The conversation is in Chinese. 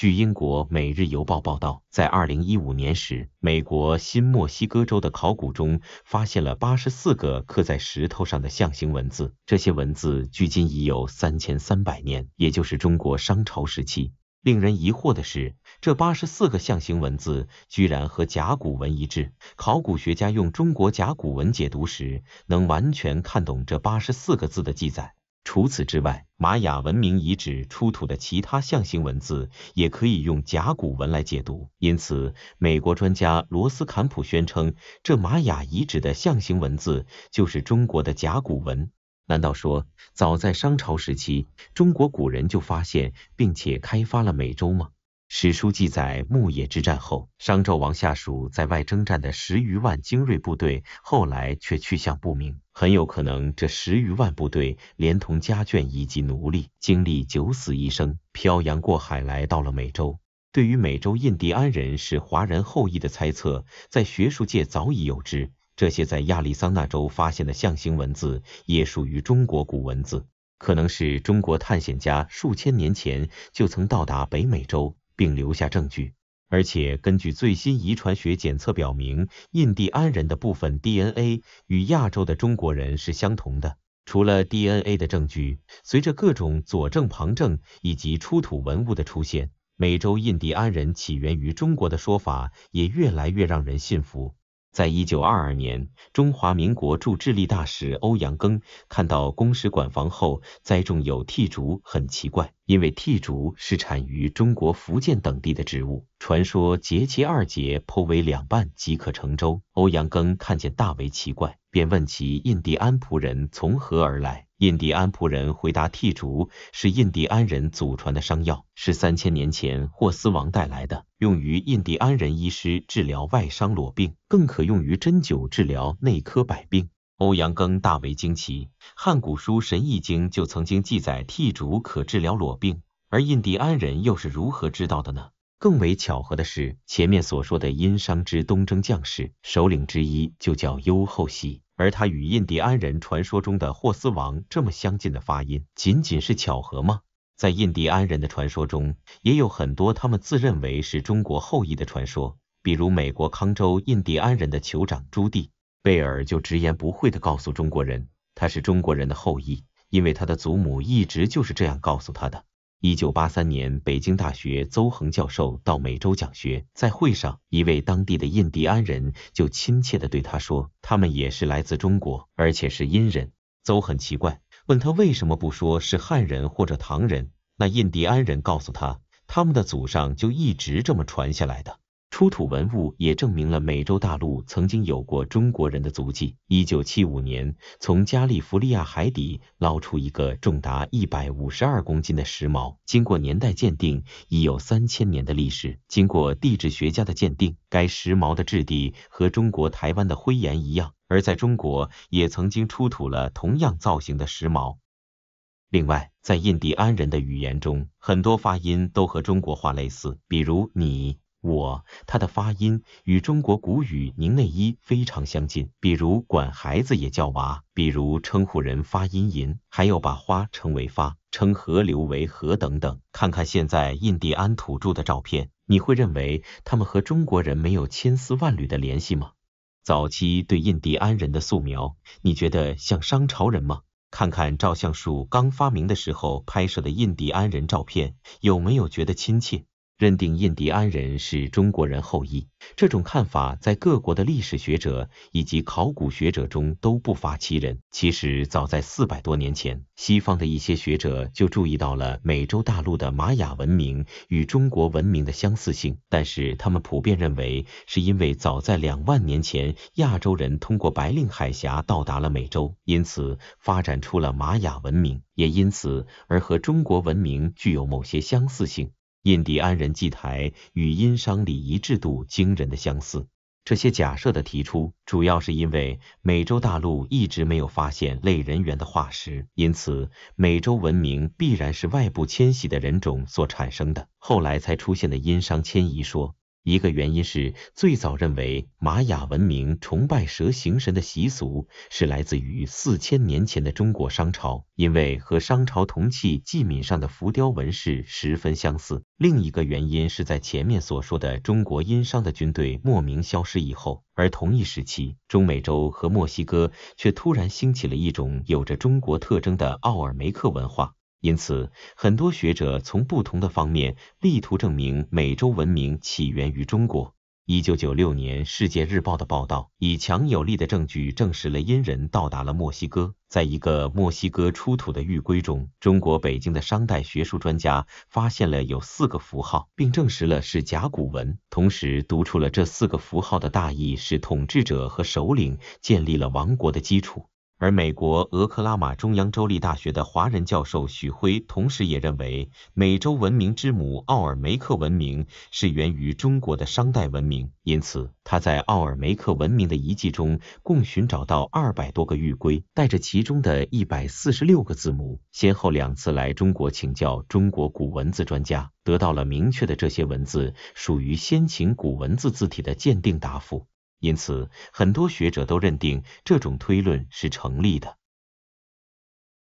据英国《每日邮报》报道，在2015年时，美国新墨西哥州的考古中发现了84个刻在石头上的象形文字，这些文字距今已有3300年，也就是中国商朝时期。令人疑惑的是，这84个象形文字居然和甲骨文一致，考古学家用中国甲骨文解读时，能完全看懂这84个字的记载。除此之外，玛雅文明遗址出土的其他象形文字也可以用甲骨文来解读。因此，美国专家罗斯坎普宣称，这玛雅遗址的象形文字就是中国的甲骨文。难道说，早在商朝时期，中国古人就发现并且开发了美洲吗？史书记载，牧野之战后，商纣王下属在外征战的十余万精锐部队，后来却去向不明。很有可能，这十余万部队连同家眷以及奴隶，经历九死一生，漂洋过海来到了美洲。对于美洲印第安人是华人后裔的猜测，在学术界早已有之。这些在亚利桑那州发现的象形文字，也属于中国古文字，可能是中国探险家数千年前就曾到达北美洲。并留下证据，而且根据最新遗传学检测表明，印第安人的部分 DNA 与亚洲的中国人是相同的。除了 DNA 的证据，随着各种佐证旁证以及出土文物的出现，美洲印第安人起源于中国的说法也越来越让人信服。在一九二二年，中华民国驻智利大使欧阳庚看到公使馆房后栽种有剔竹，很奇怪。因为梯竹是产于中国福建等地的植物，传说节其二节，剖为两半即可成舟。欧阳庚看见大为奇怪，便问其印第安仆人从何而来。印第安仆人回答，梯竹是印第安人祖传的伤药，是三千年前霍斯王带来的，用于印第安人医师治疗外伤、裸病，更可用于针灸治疗内科百病。欧阳更大为惊奇，《汉古书神异经》就曾经记载剔竹可治疗裸病，而印第安人又是如何知道的呢？更为巧合的是，前面所说的殷商之东征将士，首领之一就叫幽厚熙，而他与印第安人传说中的霍斯王这么相近的发音，仅仅是巧合吗？在印第安人的传说中，也有很多他们自认为是中国后裔的传说，比如美国康州印第安人的酋长朱棣。贝尔就直言不讳地告诉中国人，他是中国人的后裔，因为他的祖母一直就是这样告诉他的。一九八三年，北京大学邹恒教授到美洲讲学，在会上，一位当地的印第安人就亲切地对他说，他们也是来自中国，而且是殷人。邹很奇怪，问他为什么不说是汉人或者唐人，那印第安人告诉他，他们的祖上就一直这么传下来的。出土文物也证明了美洲大陆曾经有过中国人的足迹。1975年，从加利福尼亚海底捞出一个重达152公斤的石矛，经过年代鉴定，已有3000年的历史。经过地质学家的鉴定，该石矛的质地和中国台湾的灰岩一样，而在中国也曾经出土了同样造型的石矛。另外，在印第安人的语言中，很多发音都和中国话类似，比如“你”。我，它的发音与中国古语“宁内伊”非常相近，比如管孩子也叫娃，比如称呼人发音“银”，还有把花称为“发”，称河流为“河”等等。看看现在印第安土著的照片，你会认为他们和中国人没有千丝万缕的联系吗？早期对印第安人的素描，你觉得像商朝人吗？看看照相术刚发明的时候拍摄的印第安人照片，有没有觉得亲切？认定印第安人是中国人后裔，这种看法在各国的历史学者以及考古学者中都不乏其人。其实，早在四百多年前，西方的一些学者就注意到了美洲大陆的玛雅文明与中国文明的相似性，但是他们普遍认为，是因为早在两万年前，亚洲人通过白令海峡到达了美洲，因此发展出了玛雅文明，也因此而和中国文明具有某些相似性。印第安人祭台与殷商礼仪制度惊人的相似，这些假设的提出主要是因为美洲大陆一直没有发现类人猿的化石，因此美洲文明必然是外部迁徙的人种所产生的，后来才出现的殷商迁移说。一个原因是，最早认为玛雅文明崇拜蛇形神的习俗是来自于四千年前的中国商朝，因为和商朝铜器器皿上的浮雕纹饰十分相似。另一个原因是在前面所说的中国殷商的军队莫名消失以后，而同一时期，中美洲和墨西哥却突然兴起了一种有着中国特征的奥尔梅克文化。因此，很多学者从不同的方面力图证明美洲文明起源于中国。1996年，《世界日报》的报道以强有力的证据证实了殷人到达了墨西哥。在一个墨西哥出土的玉龟中，中国北京的商代学术专家发现了有四个符号，并证实了是甲骨文，同时读出了这四个符号的大意是统治者和首领建立了王国的基础。而美国俄克拉马中央州立大学的华人教授许辉，同时也认为美洲文明之母奥尔梅克文明是源于中国的商代文明。因此，他在奥尔梅克文明的遗迹中共寻找到二百多个玉龟，带着其中的一百四十六个字母，先后两次来中国请教中国古文字专家，得到了明确的这些文字属于先秦古文字字体的鉴定答复。因此，很多学者都认定这种推论是成立的。